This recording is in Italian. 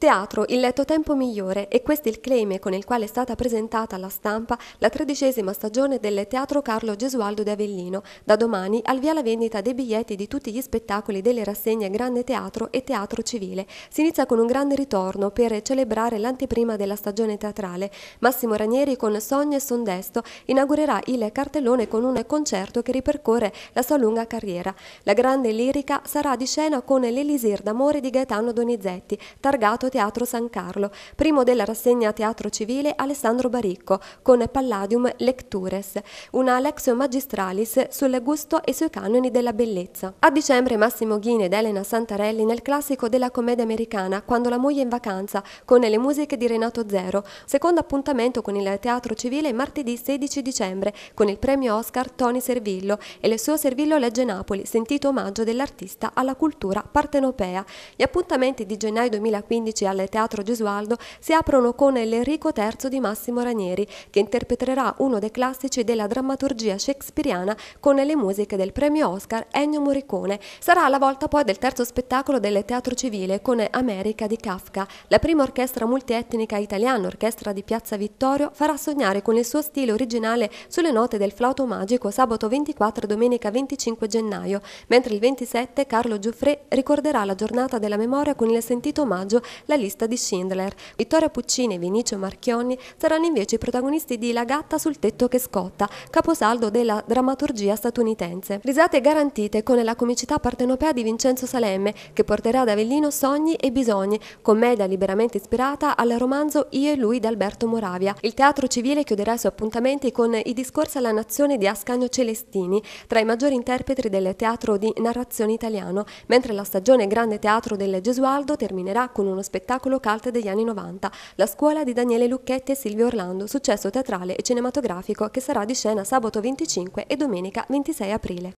Teatro, il letto tempo migliore e questo è il claim con il quale è stata presentata alla stampa la tredicesima stagione del Teatro Carlo Gesualdo di Avellino. Da domani al via la vendita dei biglietti di tutti gli spettacoli delle rassegne Grande Teatro e Teatro Civile. Si inizia con un grande ritorno per celebrare l'anteprima della stagione teatrale. Massimo Ranieri con Sogno e Sondesto inaugurerà il cartellone con un concerto che ripercorre la sua lunga carriera. La grande lirica sarà di scena con l'Elisir d'amore di Gaetano Donizetti, targato Teatro San Carlo, primo della rassegna Teatro Civile Alessandro Baricco, con Palladium Lectures, una lezione magistralis sul gusto e sui canoni della bellezza. A dicembre Massimo Ghini ed Elena Santarelli nel classico della commedia americana Quando la moglie è in vacanza, con le musiche di Renato Zero, secondo appuntamento con il Teatro Civile martedì 16 dicembre, con il premio Oscar Tony Servillo e il suo Servillo Legge Napoli, sentito omaggio dell'artista alla cultura partenopea. Gli appuntamenti di gennaio 2015 2012 al Teatro Gesualdo si aprono con l'Enrico III di Massimo Ranieri, che interpreterà uno dei classici della drammaturgia shakespeariana con le musiche del premio Oscar Ennio Morricone. Sarà la volta poi del terzo spettacolo del Teatro Civile con America di Kafka. La prima orchestra multietnica italiana, Orchestra di Piazza Vittorio, farà sognare con il suo stile originale sulle note del flauto magico sabato 24 e domenica 25 gennaio, mentre il 27 Carlo Giuffre ricorderà la giornata della memoria con il sentito omaggio la lista di Schindler. Vittoria Puccini e Vinicio Marchionni saranno invece i protagonisti di La gatta sul tetto che scotta, caposaldo della drammaturgia statunitense. Risate garantite con la comicità partenopea di Vincenzo Salemme, che porterà ad Avellino Sogni e Bisogni, commedia liberamente ispirata al romanzo Io e lui di Alberto Moravia. Il teatro civile chiuderà i suoi appuntamenti con i discorsi alla nazione di Ascanio Celestini, tra i maggiori interpreti del teatro di narrazione italiano, mentre la stagione Grande Teatro del Gesualdo terminerà con uno spettacolo spettacolo cult degli anni 90, La scuola di Daniele Lucchetti e Silvio Orlando, successo teatrale e cinematografico che sarà di scena sabato 25 e domenica 26 aprile.